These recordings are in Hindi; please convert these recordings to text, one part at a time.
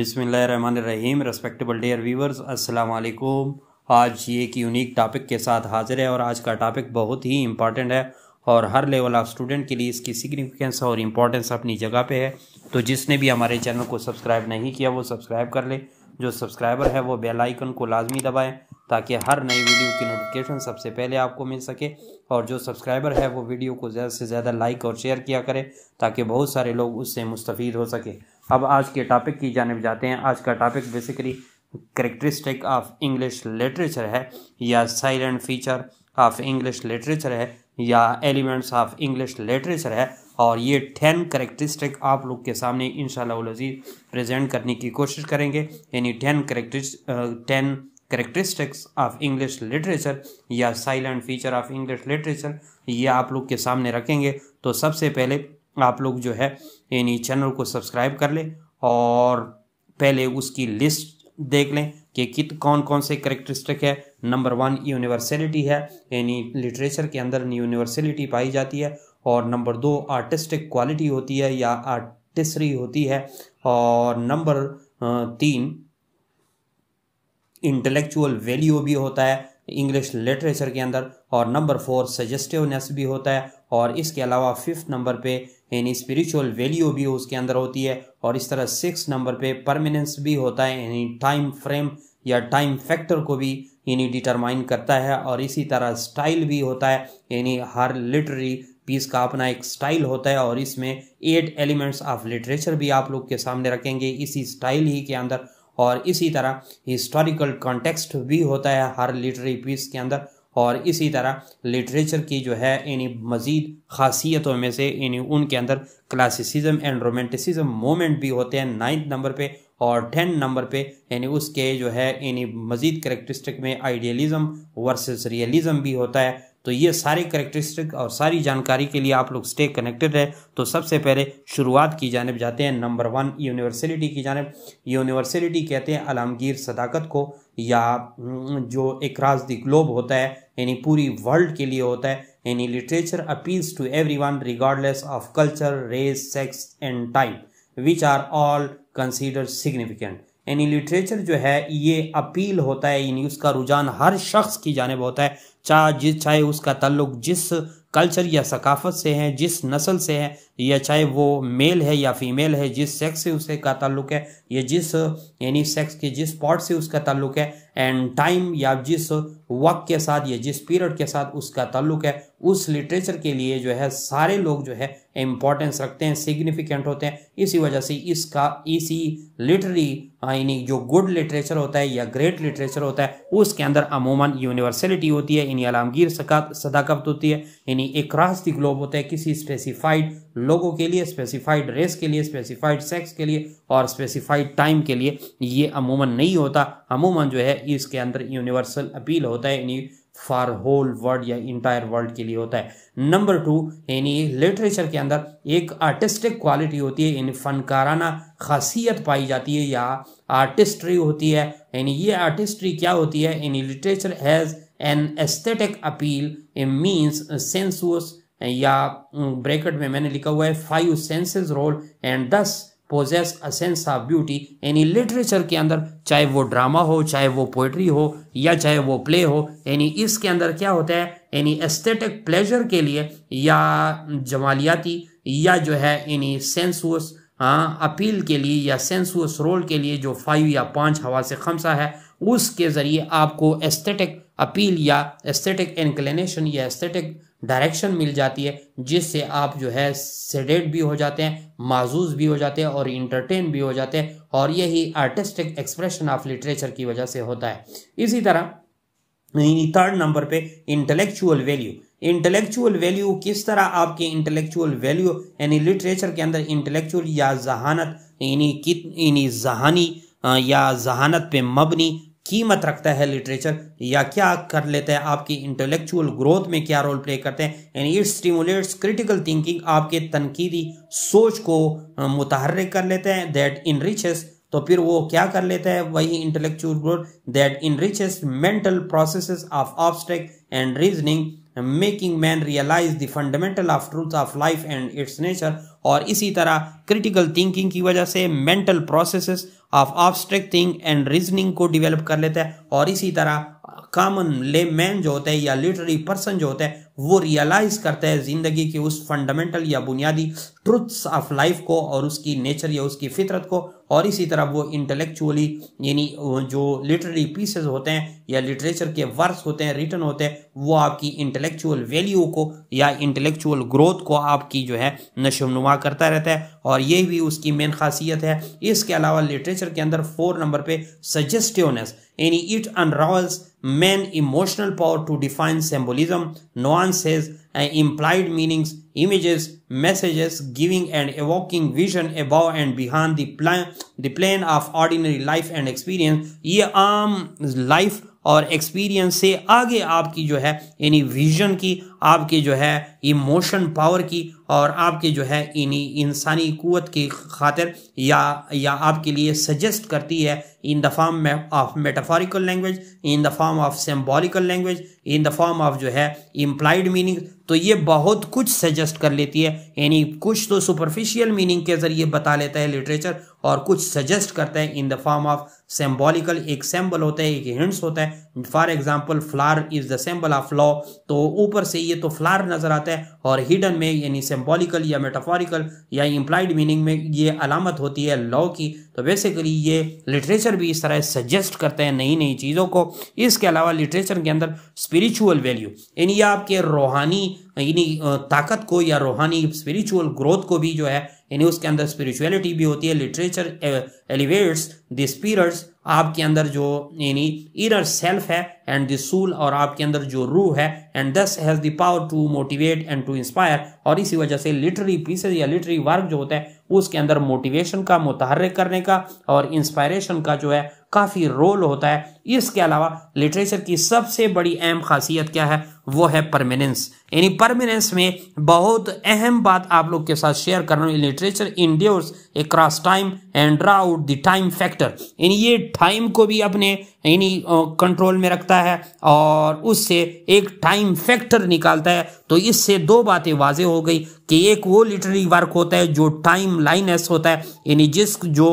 रहीम रेस्पेक्टेबल डेयर व्यूवर्स असलकुम आज ये एक यूनिक टॉपिक के साथ हाजिर है और आज का टॉपिक बहुत ही इंपॉर्टेंट है और हर लेवल ऑफ स्टूडेंट के लिए इसकी सिग्निफिकेंस और इम्पोर्टेंस अपनी जगह पे है तो जिसने भी हमारे चैनल को सब्सक्राइब नहीं किया वो सब्सक्राइब कर ले जो सब्सक्राइबर है वो बेल आइकन को लाजमी दबाएं ताकि हर नई वीडियो की नोटिफिकेशन सबसे पहले आपको मिल सके और जो सब्सक्राइबर है वो वीडियो को ज़्यादा से ज़्यादा लाइक और शेयर किया करें ताकि बहुत सारे लोग उससे मुस्तफ़ हो सकें अब आज के टॉपिक की जानब जाते हैं आज का topic basically characteristic of English literature है या salient feature of English literature है या एलिमेंट्स ऑफ इंग्लिश लिटरेचर है और ये टेन करेक्टरिस्टिक आप लोग के सामने इन शजीज़ प्रजेंट करने की कोशिश करेंगे यानी ten character ten characteristics of English literature या salient feature of English literature ये आप लोग के सामने रखेंगे तो सबसे पहले आप लोग जो है यानी चैनल को सब्सक्राइब कर लें और पहले उसकी लिस्ट देख लें कि कित कौन कौन से करेक्टरिस्टिक है नंबर वन यूनिवर्सलिटी है यानी लिटरेचर के अंदर यूनिवर्सलिटी पाई जाती है और नंबर दो आर्टिस्टिक क्वालिटी होती है या आर्टिस्टरी होती है और नंबर तीन इंटेलेक्चुअल वैल्यू भी होता है इंग्लिश लिटरेचर के अंदर और नंबर फोर सजेस्टिवनेस भी होता है और इसके अलावा फिफ्थ नंबर पे यानी स्पिरिचुअल वैल्यू भी उसके अंदर होती है और इस तरह सिक्स नंबर पे परमिनेंस भी होता है यानी टाइम फ्रेम या टाइम फैक्टर को भी यानी डिटरमाइन करता है और इसी तरह स्टाइल भी होता है यानी हर लिटरेरी पीस का अपना एक स्टाइल होता है और इसमें एट एलिमेंट्स ऑफ लिटरेचर भी आप लोग के सामने रखेंगे इसी स्टाइल ही के अंदर और इसी तरह हिस्टोरिकल कॉन्टेक्स्ट भी होता है हर लिटरेरी पीस के अंदर और इसी तरह लिटरेचर की जो है इन मज़ीद खासियतों में से इन उनके अंदर क्लासिसिज्म एंड रोमांटिसिज्म मोमेंट भी होते हैं नाइन्थ नंबर पे और टेन नंबर पे यानी उसके जो है इन मज़ीद करेक्टरिस्टिक में आइडियलिज़म वर्सेस रियलिज़म भी होता है तो ये सारे करेक्टरिस्टिक और सारी जानकारी के लिए आप लोग स्टे कनेक्टेड है तो सबसे पहले शुरुआत की जानब जाते हैं नंबर वन यूनिवर्सलिटी की जानब यूनिवर्सलिटी कहते हैं आलमगीर सदाकत को या जो एक द ग्लोब होता है यानी पूरी वर्ल्ड के लिए होता है यानी literature appeals to everyone regardless of culture race sex and time which are all consider significant यानी लिटरेचर जो है ये अपील होता है यानी उसका रुझान हर शख्स की जानब होता है चाहे जिस चाहे उसका ताल्लुक जिस कल्चर या सकाफत से है जिस नस्ल से है या चाहे वो मेल है या फीमेल है जिस सेक्स से उसे का ताल्लुक है या जिस यानी सेक्स के जिस पॉट से उसका ताल्लुक है एंड टाइम या जिस वक्त के साथ या जिस पीरियड के साथ उसका ताल्लुक है उस लिटरेचर के लिए जो है सारे लोग जो है इम्पोर्टेंस रखते हैं सिग्निफिकेंट होते हैं इसी वजह से इसका इसी लिटरी हाँ, यानी जो गुड लिटरेचर होता है या ग्रेट लिटरेचर होता है उसके अंदर अमूमन यूनिवर्सलिटी होती है यानी आलमगीर सदाकत होती है यानी एक रास्ती ग्लोब होता है किसी स्पेसिफाइड लोगों के लिए स्पेसिफाइड रेस के लिए स्पेसिफाइड सेक्स के लिए और स्पेसिफाइड टाइम के लिए ये अमूमन नहीं होता अमूमन जो है इसके अंदर यूनिवर्सल अपील होता है यानी फॉर होल वर्ल्ड या इंटायर वर्ल्ड के लिए होता है नंबर टू यानी लिटरेचर के अंदर एक आर्टिस्टिक क्वालिटी होती है यानी फनकाराना खासियत पाई जाती है या आर्टिस्ट्री होती है यानी ये आर्टिस्ट्री क्या होती है यानी literature has an aesthetic appeal means sensuous या ब्रैकेट में मैंने लिखा हुआ है five senses role and thus possess a sense of beauty यानी लिटरेचर के अंदर चाहे वो ड्रामा हो चाहे वो पोइट्री हो या चाहे वो प्ले हो यानी इसके अंदर क्या होता है यानी एस्थेटिक प्लेजर के लिए या mm, जमालियाती या जो है यानी सेंसुअस अपील के लिए या सेंसुअस रोल के लिए जो फाइव या पाँच हवा से खमसा है उसके ज़रिए आपको एस्थेटिक अपील या एस्थेटिक इंक्लिनेशन या एस्थेटिक डायरेक्शन मिल जाती है जिससे आप जो है सेडेट भी हो जाते हैं माजूज भी हो जाते हैं और इंटरटेन भी हो जाते हैं और यही आर्टिस्टिक एक्सप्रेशन ऑफ लिटरेचर की वजह से होता है इसी तरह थर्ड नंबर पे इंटेलेक्चुअल वैल्यू इंटेलेक्चुअल वैल्यू किस तरह आपके इंटेलेक्चुअल वैल्यू यानी लिटरेचर के अंदर इंटेलेक्चुअल या जहानत यानी कित यानी जहानी या जहानत पे मबनी कीमत रखता है लिटरेचर या क्या कर लेता है आपकी इंटेलेक्चुअल ग्रोथ में क्या रोल प्ले करते हैं यानी इट स्टिमुलेट्स क्रिटिकल थिंकिंग आपके तनकीदी सोच को मुतहर कर लेते हैं दैट इन तो फिर वो क्या कर लेता है वही intellectual growth that enriches mental process of abstract and reasoning making man realize the fundamental of truth of life and its nature और इसी तरह क्रिटिकल थिंकिंग की वजह से mental processes of abstract thing and reasoning को डिवेलप कर लेता है और इसी तरह कॉमन ले मैन जो होता है या लिटरेरी पर्सन जो होता है वो रियलाइज करता है जिंदगी के उस फंडामेंटल या बुनियादी ट्रुथ्स ऑफ लाइफ को और उसकी नेचर या उसकी फितरत को और इसी तरह वो इंटेलेक्चुअली यानी जो लिटरेरी पीसेज होते हैं या लिटरेचर के वर्स होते हैं रिटर्न होते हैं वो आपकी इंटेलेक्चुअल वैल्यू को या इंटेलेक्चुअल ग्रोथ को आपकी जो है नशोनुमा करता रहता है और ये भी उसकी मेन खासियत है इसके अलावा लिटरेचर के अंदर फोर नंबर पे सजेस्टिवनेस यानी it unravels man emotional power to define symbolism nuances implied meanings, images, messages, giving and evoking vision above and beyond the plan, the plane of ordinary life and experience. ये आम लाइफ और एक्सपीरियंस से आगे आपकी जो है यानी विजन की आपके जो है इमोशन पावर की और आपके जो है इन्हीं इंसानी कुत की खातिर या या आपके लिए सजेस्ट करती है in the form of metaphorical language in the form of symbolical language in the form of जो है इम्प्लाइड मीनिंग तो ये बहुत कुछ सजेस्ट कर लेती है यानी कुछ तो सुपरफिशियल मीनिंग के जरिए बता लेता है लिटरेचर और कुछ सजेस्ट करते हैं in the form of symbolical एक सैम्बल होता है एक हिंट्स होता है for example flower is the symbol of law तो ऊपर से ये तो फ्लार नजर आता है और हिडन में यानी सेम्बोलिकल या मेटाफॉरिकल या इम्प्लाइड मीनिंग में ये अलामत होती है लॉ की तो बेसिकली ये लिटरेचर भी इस तरह सजेस्ट करते हैं नई नई चीज़ों को इसके अलावा लिटरेचर के अंदर स्पिरिचुअल वैल्यू यानी ये आपके रूहानी इन्हीं ताकत को या रूहानी स्पिरिचुअल ग्रोथ को भी जो है यानी उसके अंदर स्पिरिचुअलिटी भी होती है लिटरेचर एलिवेट्स द स्पिरट्स आपके अंदर जो यानी इनर सेल्फ है एंड द सूल और आपके अंदर जो रूह है and thus has the power to motivate and to inspire और इसी वजह से लिटरी पीसेज या लिटरी वर्क जो होता है उसके अंदर मोटिवेशन का मुतहर करने का और इंस्पायरेशन का जो है काफ़ी रोल होता है इसके अलावा लिटरेचर की सबसे बड़ी अहम खासियत क्या है वो है परमानेंस यानी परमानेंस में बहुत अहम बात आप लोग के साथ शेयर कर रहा हूँ literature endures across time and draw out the time factor यानी ये टाइम को भी अपने यानी कंट्रोल में रखता है और उससे एक टाइम फैक्टर निकालता है तो इससे दो बातें वाजे हो गई कि एक वो लिटरेरी वर्क होता है जो टाइम लाइनस होता है यानी जिस जो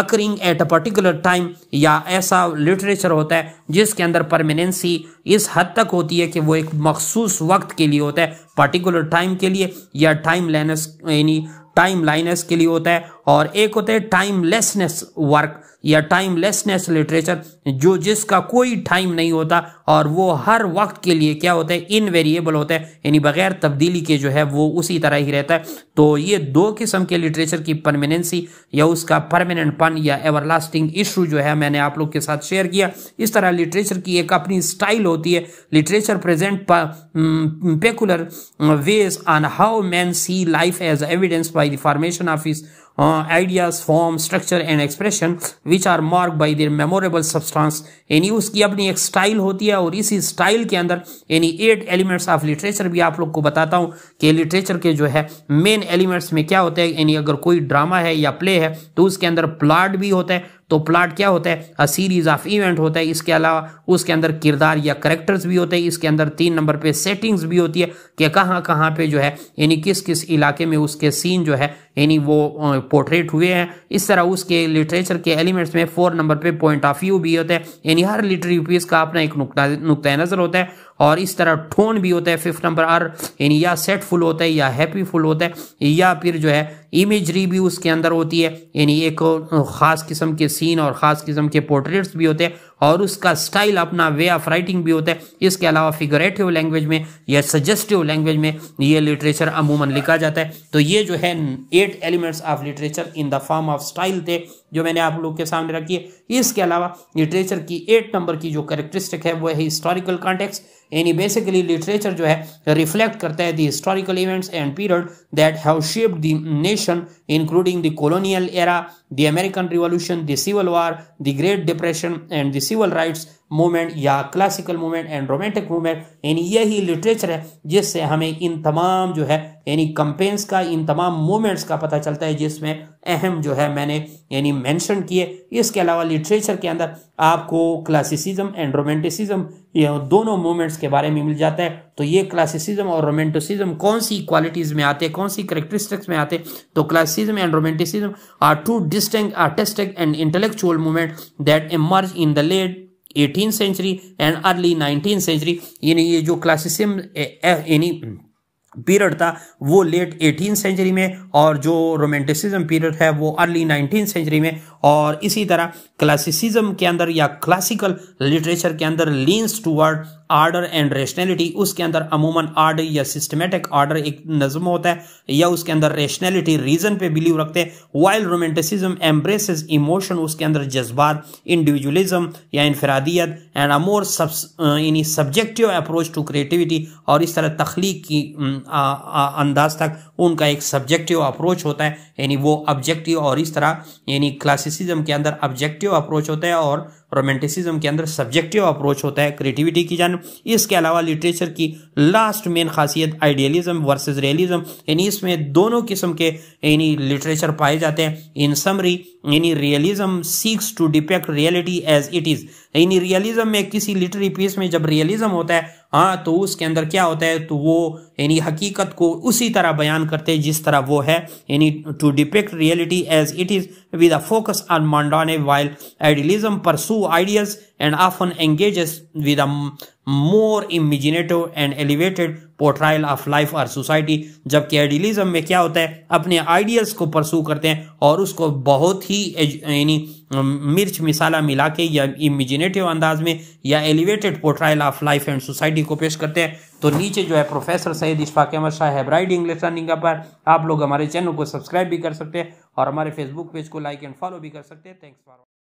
occurring at a particular time या ऐसा लिटरेचर होता है जिसके अंदर परमानेंसी इस हद तक होती है कि वो एक मखसूस वक्त के लिए होता है पर्टिकुलर टाइम के लिए या टाइम लाइनस यानी टाइम लाइनस के लिए होता है और एक होते हैं टाइमलेसनेस वर्क या टाइमलेसनेस लिटरेचर जो जिसका कोई टाइम नहीं होता और वो हर वक्त के लिए क्या होता है इनवेरिएबल होता है यानी बगैर तब्दीली के जो है वो उसी तरह ही रहता है तो ये दो किस्म के लिटरेचर की परमानेंसी या उसका परमानेंट पन या एवरलास्टिंग इशू जो है मैंने आप लोग के साथ शेयर किया इस तरह लिटरेचर की एक अपनी स्टाइल होती है literature present peculiar ways on how man see life as evidence by the formation of his ideas form structure and expression which are mark by their memorable substance यानी उसकी अपनी एक स्टाइल होती है और इसी स्टाइल के अंदर यानी एट एलिमेंट्स ऑफ लिटरेचर भी आप लोग को बताता हूँ कि लिटरेचर के जो है मेन एलिमेंट्स में क्या होते हैं यानी अगर कोई ड्रामा है या प्ले है तो उसके अंदर प्लाट भी होता है तो प्लाट क्या होता है अ सीरीज ऑफ इवेंट होता है इसके अलावा उसके अंदर किरदार या करेक्टर्स भी होते हैं इसके अंदर तीन नंबर पे सेटिंग्स भी होती है कि कहाँ कहाँ पे जो है यानी किस किस इलाके में उसके सीन जो है यानी वो पोर्ट्रेट हुए हैं इस तरह उसके लिटरेचर के एलिमेंट्स में फोर नंबर पे पॉइंट ऑफ व्यू भी होता है यानी हर लिटरी पीस का अपना एक नुकता नुकतः नज़र होता है और इस तरह ठोन भी होता है फिफ्थ नंबर आर यानी या सेट फुल होता है या हैप्पी फुल होता है या फिर जो है इमेजरी भी उसके अंदर होती है यानी एक ख़ास किस्म के सीन और ख़ास किस्म के पोर्ट्रेट्स भी होते हैं और उसका स्टाइल अपना वे ऑफ राइटिंग भी होता है इसके अलावा फिगरेटिव लैंग्वेज में या सजेस्टिव लैंग्वेज में ये लिटरेचर अमूमन लिखा जाता है तो ये जो है eight elements of literature in the form of style थे जो मैंने आप लोग के सामने रखी है इसके अलावा लिटरेचर की एट नंबर की जो करेक्टरिस्टिक है वह है हिस्टोरिकल कॉन्टेक्स्ट यानी बेसिकली लिटरेचर जो है रिफ्लेक्ट करता है the historical events and period that have shaped the nation including the colonial era the American Revolution the Civil War the Great Depression and the Civil Rights Movement या classical movement and romantic movement यानी यही लिटरेचर है जिससे हमें इन तमाम जो है यानी कंपेन्स का इन तमाम मूवमेंट्स का पता चलता है जिसमें अहम जो है मैंने यानी मेंशन किए इसके अलावा लिटरेचर के अंदर आपको क्लासिसिज्म एंड रोमांटिसिज्म दोनों मूवमेंट्स के बारे में मिल जाता है तो ये क्लासिसिज्म और रोमांटिसिज्म कौन सी क्वालिटीज़ में आते कौन सी करेक्टरिस्टिक्स में आते तो classicism and romanticism are two distinct artistic and intellectual movement that emerge in the late eighteen century and early nineteen century यानी ये जो क्लासिसम यानी पीरियड था वो लेट एटीन सेंचुरी में और जो रोमेंटिसिज्म पीरियड है वो अर्ली नाइनटीन सेंचुरी में और इसी तरह क्लासिसिज्म के अंदर या क्लासिकल लिटरेचर के अंदर leans toward order and rationality उसके अंदर अमूमन आर्डर या सिस्टमेटिक आर्डर एक नज्म होता है या उसके अंदर रेशनैलिटी रीजन पे बिलीव रखते हैं वाइल रोमेंटिसिज्म एम्ब्रेसेस इमोशन उसके अंदर जज्बात इंडिविजुअलिज्म या इनफरादियत एंड अ मोर यानी सब्जेक्टिव अप्रोच टू क्रिएटिविटी और इस तरह तख्लीक की अंदाज तक उनका एक सब्जेक्टिव अप्रोच होता है यानी वो ऑब्जेक्टिव और इस तरह यानी क्लासिसिज्म के अंदर ऑब्जेक्टिव अप्रोच होता है और रोमांटिसिज्म के अंदर सब्जेक्टिव अप्रोच होता है क्रिएटिविटी की जान इसके अलावा लिटरेचर की लास्ट मेन खासियत आइडियलिज्म वर्सेस रियलिज्म यानी इसमें दोनों किस्म के यानी लिटरेचर पाए जाते हैं इन समरी यानी realism seeks to depict reality as it is यानी रियलिज्म में किसी लिटरी पीस में जब रियलिज्म होता है हाँ तो उसके अंदर क्या होता है तो वो यानी हकीकत को उसी तरह बयान करते हैं जिस तरह वो है यानी to depict reality as it is with a focus on mundane while idealism pursue ideas and often engages with a more imaginative and elevated portrayal of life और सोसाइटी जबकि आइडियलिज्म में क्या होता है अपने आइडियल्स को परसू करते हैं और उसको बहुत ही यानी मिर्च मिसाला मिला के या इमेजिनेटिव अंदाज में या elevated portrayal of life and society को पेश करते हैं तो नीचे जो है प्रोफेसर सैयद इशफाक अहमद शाह है ब्राइड इंग्लिश लर्निंग पर आप लोग हमारे चैनल को सब्सक्राइब भी कर सकते हैं और हमारे फेसबुक पेज को लाइक एंड फॉलो भी कर सकते हैं थैंक्स फॉर